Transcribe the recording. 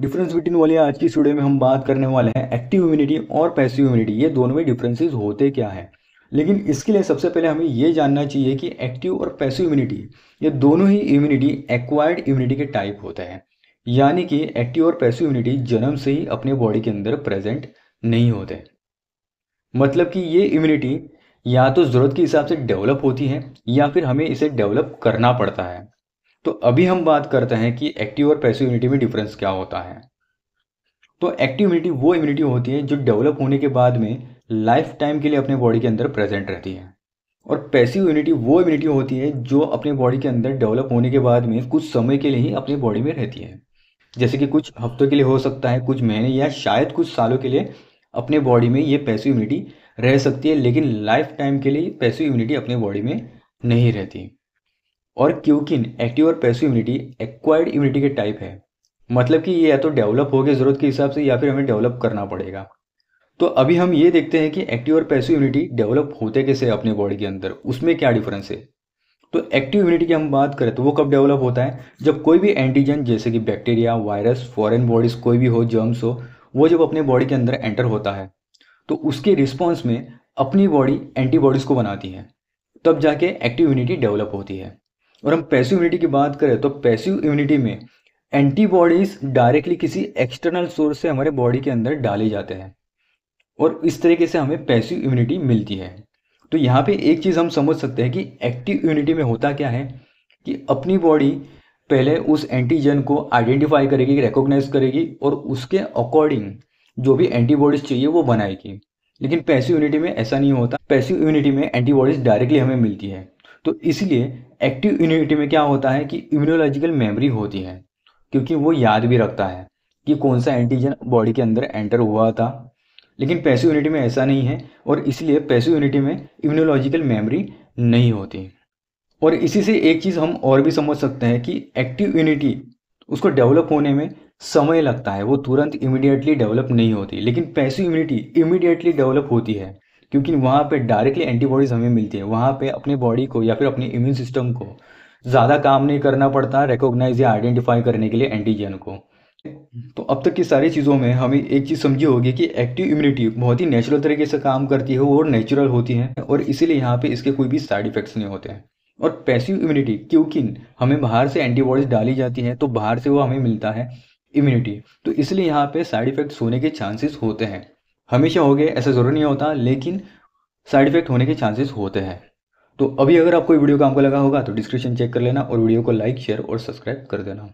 difference between वाले आज की स्टूडियो में हम बात करने वाले हैं एक्टिव इम्यूनिटी और पैसिव इम्यूनिटी ये दोनों में डिफरेंसेस होते क्या है लेकिन इसके लिए सबसे पहले हमें ये जानना चाहिए कि एक्टिव और पैसिव इम्यूनिटी ये दोनों ही इम्यूनिटी एक्वायर्ड इम्यूनिटी के टाइप होते हैं यानी कि एक्टिव और पैसिव इम्यूनिटी जन्म से ही अपने बॉडी के अंदर प्रेजेंट नहीं होते मतलब कि ये इम्यूनिटी या तो ज़रूरत के हिसाब से डेवलप होती है या फिर हमें इसे डेवलप करना पड़ता है तो अभी हम बात करते हैं कि एक्टिव और पैसिव इम्यूनिटी में डिफरेंस क्या होता है तो एक्टिव इम्यूनिटी वो इम्यूनिटी होती है जो डेवलप होने के बाद में लाइफ टाइम के लिए अपने बॉडी के अंदर प्रेजेंट रहती है और पैसिव इम्यूनिटी वो इम्यूनिटी होती है जो अपने बॉडी के अंदर डेवलप होने के बाद में कुछ समय के लिए ही अपने बॉडी में रहती है जैसे कि कुछ हफ्तों के लिए हो सकता है कुछ महीने या शायद कुछ सालों के लिए अपने बॉडी में ये पैसिव इम्यूनिटी रह सकती है लेकिन लाइफ टाइम के लिए पैसिव इम्यूनिटी अपने बॉडी में नहीं रहती और क्यूकिन एक्टिव और पैसिव इम्यूनिटी एक्वायर्ड इम्यूनिटी के टाइप है मतलब कि ये या तो डेवलप हो गया ज़रूरत के हिसाब से या फिर हमें डेवलप करना पड़ेगा तो अभी हम ये देखते हैं कि एक्टिव और पैसिव इम्यूनिटी डेवलप होते कैसे अपने बॉडी के अंदर उसमें क्या डिफरेंस है तो एक्टिव इम्यूनिटी की हम बात करें तो वो कब डेवलप होता है जब कोई भी एंटीजन जैसे कि बैक्टीरिया वायरस फॉरेन बॉडीज कोई भी हो जर्म्स हो वो जब अपने बॉडी के अंदर एंटर होता है तो उसके रिस्पॉन्स में अपनी बॉडी एंटीबॉडीज़ को बनाती है तब जाके एक्टिव इम्यूनिटी डेवलप होती है और हम पैसिव इम्यूनिटी की बात करें तो पैसिव इम्यूनिटी में एंटीबॉडीज डायरेक्टली किसी एक्सटर्नल सोर्स से हमारे बॉडी के अंदर डाले जाते हैं और इस तरीके से हमें पैसिव इम्यूनिटी मिलती है तो यहाँ पे एक चीज़ हम समझ सकते हैं कि एक्टिव इम्यूनिटी में होता क्या है कि अपनी बॉडी पहले उस एंटीजन को आइडेंटिफाई करेगी रिकॉग्नाइज करेगी और उसके अकॉर्डिंग जो भी एंटीबॉडीज़ चाहिए वो बनाएगी लेकिन पैसिव इम्यूनिटी में ऐसा नहीं होता पैसिव इम्यूनिटी में एंटीबॉडीज़ डायरेक्टली हमें मिलती है तो इसलिए एक्टिव इम्यूनिटी में क्या होता है कि इम्यूनोलॉजिकल मेमोरी होती है क्योंकि वो याद भी रखता है कि कौन सा एंटीजन बॉडी के अंदर एंटर हुआ था लेकिन पैसिव यूनिटी में ऐसा नहीं है और इसलिए पैसिव यूनिटी में इम्यूनोलॉजिकल मेमोरी नहीं होती और इसी से एक चीज़ हम और भी समझ सकते हैं कि एक्टिव यूनिटी उसको डेवलप होने में समय लगता है वो तुरंत इमीडिएटली डेवलप नहीं होती लेकिन पैसिव इम्यूनिटी इमीडिएटली डेवलप होती है क्योंकि वहाँ पे डायरेक्टली एंटीबॉडीज़ हमें मिलती है वहाँ पे अपने बॉडी को या फिर अपने इम्यून सिस्टम को ज़्यादा काम नहीं करना पड़ता रिकोगनाइज या आइडेंटिफाई करने के लिए एंटीजन को तो अब तक की सारी चीज़ों में हमें एक चीज़ समझी होगी कि एक्टिव इम्यूनिटी बहुत ही नेचुरल तरीके से काम करती है और नेचुरल होती है और इसीलिए यहाँ पे इसके कोई भी साइड इफेक्ट्स नहीं होते हैं और पैसिव इम्यूनिटी क्योंकि हमें बाहर से एंटीबॉडीज डाली जाती हैं तो बाहर से वो हमें मिलता है इम्यूनिटी तो इसलिए यहाँ पे साइड इफेक्ट्स होने के चांसेस होते हैं हमेशा हो गए ऐसा ज़रूरी नहीं होता लेकिन साइड इफेक्ट होने के चांसेस होते हैं तो अभी अगर आपको वीडियो काम का लगा होगा तो डिस्क्रिप्शन चेक कर लेना और वीडियो को लाइक शेयर और सब्सक्राइब कर देना